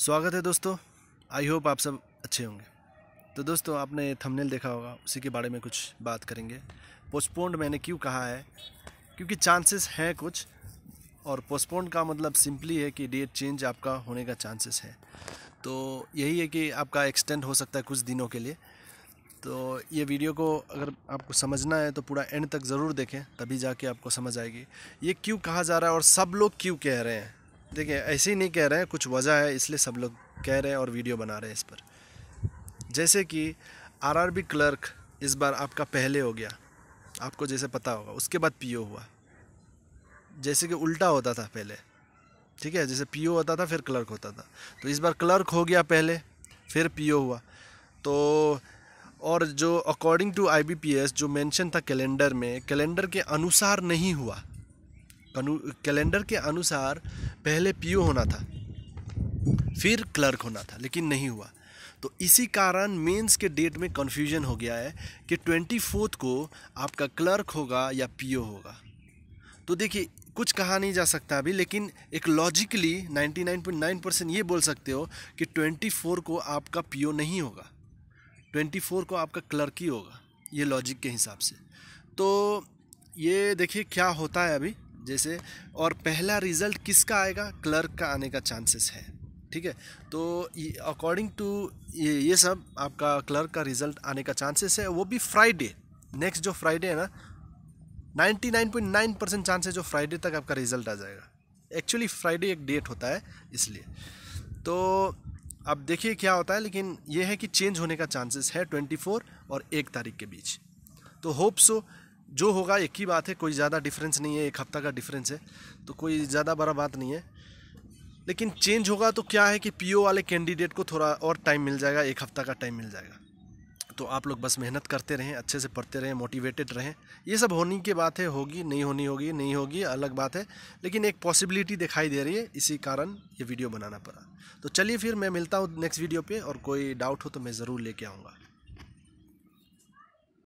स्वागत है दोस्तों आई होप आप सब अच्छे होंगे तो दोस्तों आपने थंबनेल देखा होगा उसी के बारे में कुछ बात करेंगे पोस्टपोन्ड मैंने क्यों कहा है क्योंकि चांसेस हैं कुछ और पोस्टपोन्ड का मतलब सिंपली है कि डेट चेंज आपका होने का चांसेस है तो यही है कि आपका एक्सटेंड हो सकता है कुछ दिनों के लिए तो ये वीडियो को अगर आपको समझना है तो पूरा एंड तक ज़रूर देखें तभी जाके आपको समझ आएगी ये क्यों कहा जा रहा है और सब लोग क्यों कह रहे हैं देखिए ऐसे ही नहीं कह रहे हैं कुछ वजह है इसलिए सब लोग कह रहे हैं और वीडियो बना रहे हैं इस पर जैसे कि आरआरबी क्लर्क इस बार आपका पहले हो गया आपको जैसे पता होगा उसके बाद पीओ हुआ जैसे कि उल्टा होता था पहले ठीक है जैसे पीओ होता था फिर क्लर्क होता था तो इस बार क्लर्क हो गया पहले फिर पीओ हुआ तो और जो अकॉर्डिंग टू आईबीपीएस जो मेंशन था कैलेंडर में कैलेंडर के अनुसार नहीं हुआ कैलेंडर के अनुसार पहले पीओ होना था फिर क्लर्क होना था लेकिन नहीं हुआ तो इसी कारण मेंस के डेट में कन्फ्यूजन हो गया है कि ट्वेंटी फोर्थ को आपका क्लर्क होगा या पीओ होगा तो देखिए कुछ कहा नहीं जा सकता अभी लेकिन एक लॉजिकली 99.9 परसेंट ये बोल सकते हो कि 24 को आपका पीओ नहीं होगा 24 को आपका क्लर्क ही होगा ये लॉजिक के हिसाब से तो ये देखिए क्या होता है अभी जैसे और पहला रिज़ल्ट किसका आएगा क्लर्क का आने का चांसेस है ठीक है तो अकॉर्डिंग टू ये ये सब आपका क्लर्क का रिज़ल्ट आने का चांसेस है वो भी फ्राइडे नेक्स्ट जो फ्राइडे है ना 99.9 परसेंट चांसेस जो फ्राइडे तक आपका रिज़ल्ट आ जाएगा एक्चुअली फ्राइडे एक डेट होता है इसलिए तो अब देखिए क्या होता है लेकिन ये है कि चेंज होने का चांसेस है 24 और एक तारीख के बीच तो होप सो जो होगा एक ही बात है कोई ज़्यादा डिफरेंस नहीं है एक हफ्ता का डिफरेंस है तो कोई ज़्यादा बड़ा बात नहीं है लेकिन चेंज होगा तो क्या है कि पीओ वाले कैंडिडेट को थोड़ा और टाइम मिल जाएगा एक हफ्ता का टाइम मिल जाएगा तो आप लोग बस मेहनत करते रहें अच्छे से पढ़ते रहें मोटिवेटेड रहें ये सब होने की बात है होगी नहीं होनी होगी नहीं होगी अलग बात है लेकिन एक पॉसिबिलिटी दिखाई दे रही है इसी कारण ये वीडियो बनाना पड़ा तो चलिए फिर मैं मिलता हूँ नेक्स्ट वीडियो पे और कोई डाउट हो तो मैं ज़रूर लेके आऊँगा